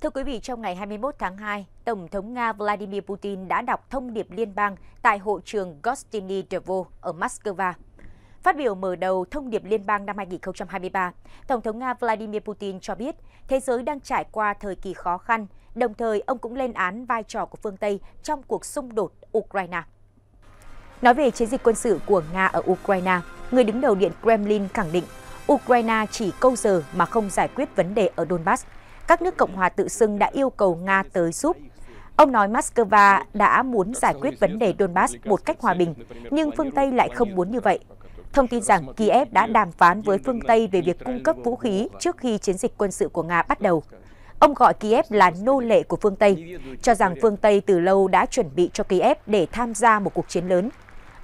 Thưa quý vị, trong ngày 21 tháng 2, Tổng thống Nga Vladimir Putin đã đọc thông điệp liên bang tại hội trường Gostiny Dvo ở Moscow. Phát biểu mở đầu thông điệp liên bang năm 2023, Tổng thống Nga Vladimir Putin cho biết thế giới đang trải qua thời kỳ khó khăn, đồng thời ông cũng lên án vai trò của phương Tây trong cuộc xung đột Ukraine. Nói về chiến dịch quân sự của Nga ở Ukraine, người đứng đầu Điện Kremlin khẳng định Ukraine chỉ câu giờ mà không giải quyết vấn đề ở Donbass – các nước Cộng hòa tự xưng đã yêu cầu Nga tới giúp. Ông nói Moscow đã muốn giải quyết vấn đề Donbass một cách hòa bình, nhưng phương Tây lại không muốn như vậy. Thông tin rằng Kiev đã đàm phán với phương Tây về việc cung cấp vũ khí trước khi chiến dịch quân sự của Nga bắt đầu. Ông gọi Kiev là nô lệ của phương Tây, cho rằng phương Tây từ lâu đã chuẩn bị cho Kiev để tham gia một cuộc chiến lớn.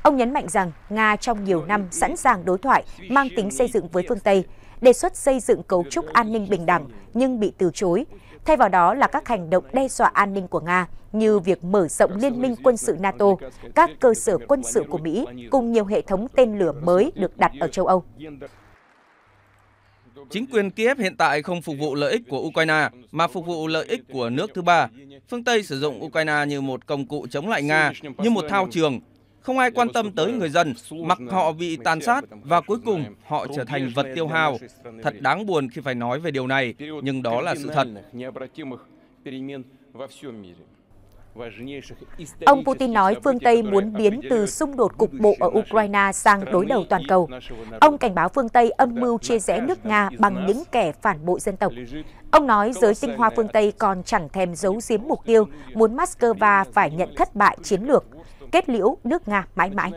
Ông nhấn mạnh rằng Nga trong nhiều năm sẵn sàng đối thoại mang tính xây dựng với phương Tây, đề xuất xây dựng cấu trúc an ninh bình đẳng nhưng bị từ chối. Thay vào đó là các hành động đe dọa an ninh của Nga như việc mở rộng liên minh quân sự NATO, các cơ sở quân sự của Mỹ cùng nhiều hệ thống tên lửa mới được đặt ở châu Âu. Chính quyền Kiev hiện tại không phục vụ lợi ích của Ukraine mà phục vụ lợi ích của nước thứ ba. Phương Tây sử dụng Ukraine như một công cụ chống lại Nga, như một thao trường không ai quan tâm tới người dân, mặc họ bị tàn sát và cuối cùng họ trở thành vật tiêu hao. Thật đáng buồn khi phải nói về điều này, nhưng đó là sự thật. Ông Putin nói phương Tây muốn biến từ xung đột cục bộ ở Ukraine sang đối đầu toàn cầu. Ông cảnh báo phương Tây âm mưu chia rẽ nước Nga bằng những kẻ phản bội dân tộc. Ông nói giới tinh hoa phương Tây còn chẳng thèm giấu giếm mục tiêu muốn Moscow phải nhận thất bại chiến lược kết liễu nước Nga mãi mãi.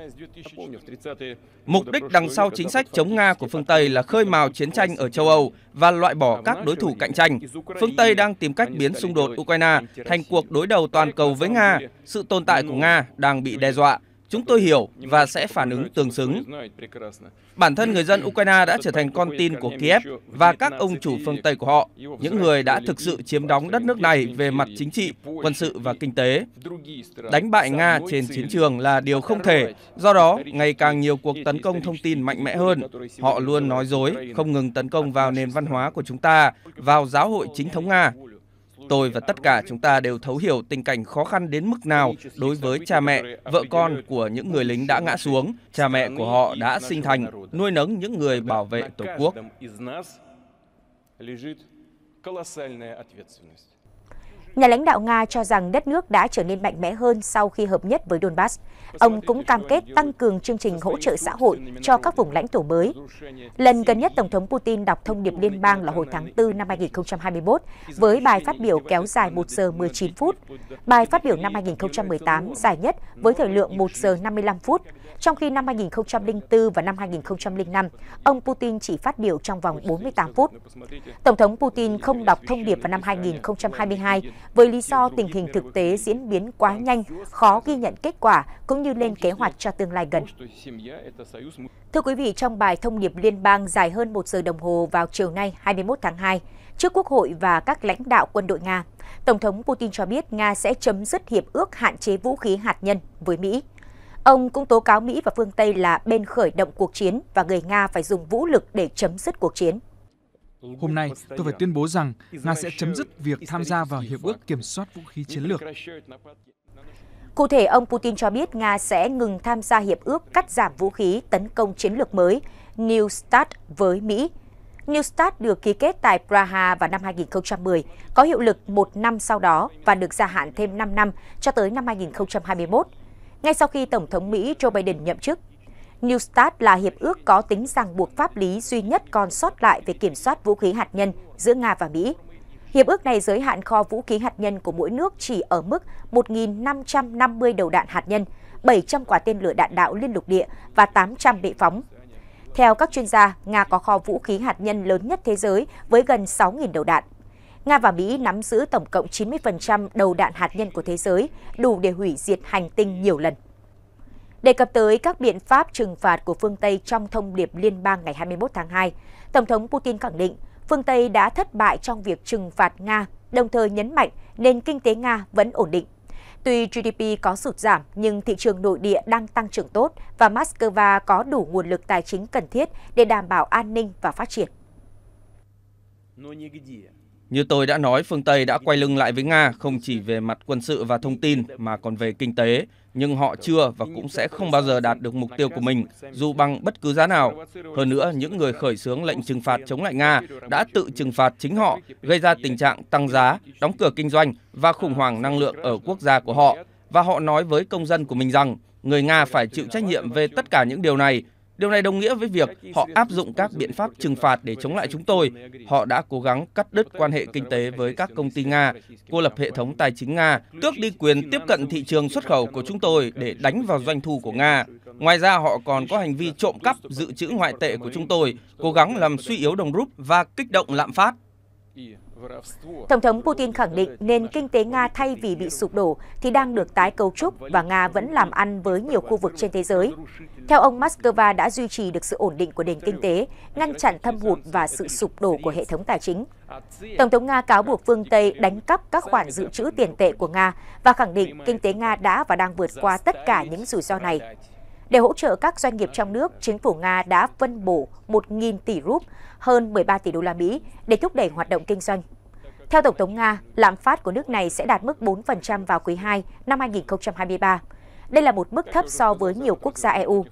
Mục đích đằng sau chính sách chống Nga của phương Tây là khơi mào chiến tranh ở châu Âu và loại bỏ các đối thủ cạnh tranh. Phương Tây đang tìm cách biến xung đột Ukraine thành cuộc đối đầu toàn cầu với Nga. Sự tồn tại của Nga đang bị đe dọa Chúng tôi hiểu và sẽ phản ứng tương xứng. Bản thân người dân Ukraine đã trở thành con tin của Kiev và các ông chủ phương Tây của họ, những người đã thực sự chiếm đóng đất nước này về mặt chính trị, quân sự và kinh tế. Đánh bại Nga trên chiến trường là điều không thể, do đó ngày càng nhiều cuộc tấn công thông tin mạnh mẽ hơn. Họ luôn nói dối, không ngừng tấn công vào nền văn hóa của chúng ta, vào giáo hội chính thống Nga, Tôi và tất cả chúng ta đều thấu hiểu tình cảnh khó khăn đến mức nào đối với cha mẹ, vợ con của những người lính đã ngã xuống, cha mẹ của họ đã sinh thành, nuôi nấng những người bảo vệ Tổ quốc. Nhà lãnh đạo Nga cho rằng đất nước đã trở nên mạnh mẽ hơn sau khi hợp nhất với Donbass. Ông cũng cam kết tăng cường chương trình hỗ trợ xã hội cho các vùng lãnh thổ mới. Lần gần nhất Tổng thống Putin đọc thông điệp liên bang là hồi tháng 4 năm 2021 với bài phát biểu kéo dài 1 giờ 19 phút. Bài phát biểu năm 2018 dài nhất với thời lượng 1 giờ 55 phút trong khi năm 2004 và năm 2005, ông Putin chỉ phát biểu trong vòng 48 phút. Tổng thống Putin không đọc thông điệp vào năm 2022 với lý do tình hình thực tế diễn biến quá nhanh, khó ghi nhận kết quả cũng như lên kế hoạch cho tương lai gần. Thưa quý vị, trong bài thông điệp liên bang dài hơn một giờ đồng hồ vào chiều nay 21 tháng 2, trước Quốc hội và các lãnh đạo quân đội Nga, Tổng thống Putin cho biết Nga sẽ chấm dứt hiệp ước hạn chế vũ khí hạt nhân với Mỹ. Ông cũng tố cáo Mỹ và phương Tây là bên khởi động cuộc chiến và người Nga phải dùng vũ lực để chấm dứt cuộc chiến. Hôm nay, tôi phải tuyên bố rằng Nga sẽ chấm dứt việc tham gia vào Hiệp ước Kiểm soát Vũ khí Chiến lược. Cụ thể, ông Putin cho biết Nga sẽ ngừng tham gia hiệp ước cắt giảm vũ khí tấn công chiến lược mới New START với Mỹ. New START được ký kết tại Praha vào năm 2010, có hiệu lực một năm sau đó và được gia hạn thêm 5 năm cho tới năm 2021 ngay sau khi Tổng thống Mỹ Joe Biden nhậm chức. New START là hiệp ước có tính ràng buộc pháp lý duy nhất còn sót lại về kiểm soát vũ khí hạt nhân giữa Nga và Mỹ. Hiệp ước này giới hạn kho vũ khí hạt nhân của mỗi nước chỉ ở mức 1.550 đầu đạn hạt nhân, 700 quả tên lửa đạn đạo liên lục địa và 800 bệ phóng. Theo các chuyên gia, Nga có kho vũ khí hạt nhân lớn nhất thế giới với gần 6.000 đầu đạn. Nga và Mỹ nắm giữ tổng cộng 90% đầu đạn hạt nhân của thế giới, đủ để hủy diệt hành tinh nhiều lần. Đề cập tới các biện pháp trừng phạt của phương Tây trong thông điệp liên bang ngày 21 tháng 2, Tổng thống Putin khẳng định phương Tây đã thất bại trong việc trừng phạt Nga, đồng thời nhấn mạnh nền kinh tế Nga vẫn ổn định. Tuy GDP có sụt giảm nhưng thị trường nội địa đang tăng trưởng tốt và Moscow có đủ nguồn lực tài chính cần thiết để đảm bảo an ninh và phát triển. Như tôi đã nói, phương Tây đã quay lưng lại với Nga không chỉ về mặt quân sự và thông tin mà còn về kinh tế, nhưng họ chưa và cũng sẽ không bao giờ đạt được mục tiêu của mình dù bằng bất cứ giá nào. Hơn nữa, những người khởi xướng lệnh trừng phạt chống lại Nga đã tự trừng phạt chính họ, gây ra tình trạng tăng giá, đóng cửa kinh doanh và khủng hoảng năng lượng ở quốc gia của họ. Và họ nói với công dân của mình rằng người Nga phải chịu trách nhiệm về tất cả những điều này Điều này đồng nghĩa với việc họ áp dụng các biện pháp trừng phạt để chống lại chúng tôi. Họ đã cố gắng cắt đứt quan hệ kinh tế với các công ty Nga, cô lập hệ thống tài chính Nga, tước đi quyền tiếp cận thị trường xuất khẩu của chúng tôi để đánh vào doanh thu của Nga. Ngoài ra, họ còn có hành vi trộm cắp dự trữ ngoại tệ của chúng tôi, cố gắng làm suy yếu đồng rúp và kích động lạm phát. Tổng thống Putin khẳng định nền kinh tế Nga thay vì bị sụp đổ thì đang được tái cấu trúc và Nga vẫn làm ăn với nhiều khu vực trên thế giới. Theo ông, Moscow đã duy trì được sự ổn định của nền kinh tế, ngăn chặn thâm hụt và sự sụp đổ của hệ thống tài chính. Tổng thống Nga cáo buộc phương Tây đánh cắp các khoản dự trữ tiền tệ của Nga và khẳng định kinh tế Nga đã và đang vượt qua tất cả những rủi ro này. Để hỗ trợ các doanh nghiệp trong nước, chính phủ Nga đã phân bổ 1.000 tỷ rúp, hơn 13 tỷ đô la Mỹ, để thúc đẩy hoạt động kinh doanh. Theo Tổng thống Nga, lạm phát của nước này sẽ đạt mức 4% vào quý 2 năm 2023. Đây là một mức thấp so với nhiều quốc gia EU.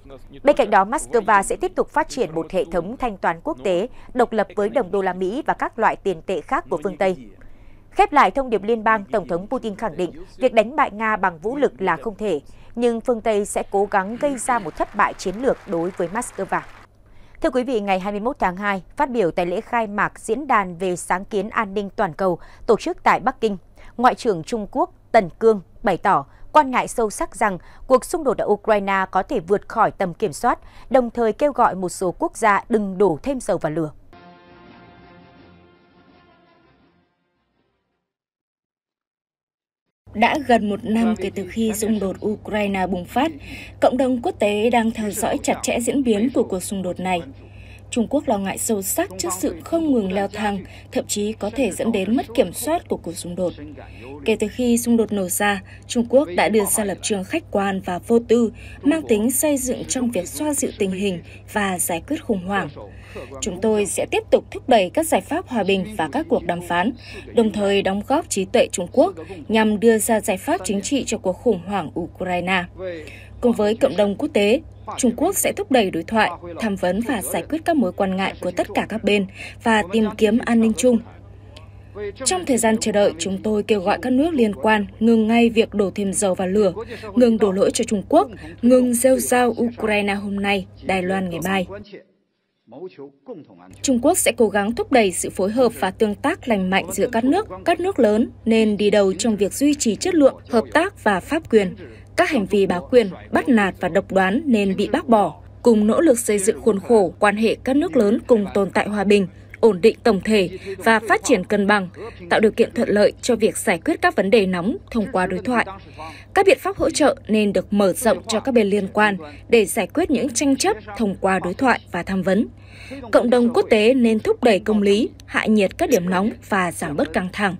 Bên cạnh đó, Moscow sẽ tiếp tục phát triển một hệ thống thanh toán quốc tế độc lập với đồng đô la Mỹ và các loại tiền tệ khác của phương Tây. Khép lại thông điệp liên bang, Tổng thống Putin khẳng định việc đánh bại Nga bằng vũ lực là không thể, nhưng phương Tây sẽ cố gắng gây ra một thất bại chiến lược đối với Moscow. Thưa quý vị, ngày 21 tháng 2, phát biểu tại lễ khai mạc Diễn đàn về sáng kiến an ninh toàn cầu tổ chức tại Bắc Kinh, Ngoại trưởng Trung Quốc Tần Cương bày tỏ quan ngại sâu sắc rằng cuộc xung đột ở Ukraine có thể vượt khỏi tầm kiểm soát, đồng thời kêu gọi một số quốc gia đừng đổ thêm dầu vào lửa. Đã gần một năm kể từ khi xung đột Ukraine bùng phát, cộng đồng quốc tế đang theo dõi chặt chẽ diễn biến của cuộc xung đột này. Trung Quốc lo ngại sâu sắc trước sự không ngừng leo thang, thậm chí có thể dẫn đến mất kiểm soát của cuộc xung đột. Kể từ khi xung đột nổ ra, Trung Quốc đã đưa ra lập trường khách quan và vô tư, mang tính xây dựng trong việc xoa dịu tình hình và giải quyết khủng hoảng. Chúng tôi sẽ tiếp tục thúc đẩy các giải pháp hòa bình và các cuộc đàm phán, đồng thời đóng góp trí tuệ Trung Quốc nhằm đưa ra giải pháp chính trị cho cuộc khủng hoảng Ukraine. Cùng với cộng đồng quốc tế, Trung Quốc sẽ thúc đẩy đối thoại, tham vấn và giải quyết các mối quan ngại của tất cả các bên và tìm kiếm an ninh chung. Trong thời gian chờ đợi, chúng tôi kêu gọi các nước liên quan ngừng ngay việc đổ thêm dầu vào lửa, ngừng đổ lỗi cho Trung Quốc, ngừng rêu rao Ukraine hôm nay, Đài Loan ngày mai. Trung Quốc sẽ cố gắng thúc đẩy sự phối hợp và tương tác lành mạnh giữa các nước, các nước lớn nên đi đầu trong việc duy trì chất lượng, hợp tác và pháp quyền. Các hành vi bá quyền, bắt nạt và độc đoán nên bị bác bỏ, cùng nỗ lực xây dựng khuôn khổ quan hệ các nước lớn cùng tồn tại hòa bình, ổn định tổng thể và phát triển cân bằng, tạo điều kiện thuận lợi cho việc giải quyết các vấn đề nóng thông qua đối thoại. Các biện pháp hỗ trợ nên được mở rộng cho các bên liên quan để giải quyết những tranh chấp thông qua đối thoại và tham vấn. Cộng đồng quốc tế nên thúc đẩy công lý, hạ nhiệt các điểm nóng và giảm bớt căng thẳng.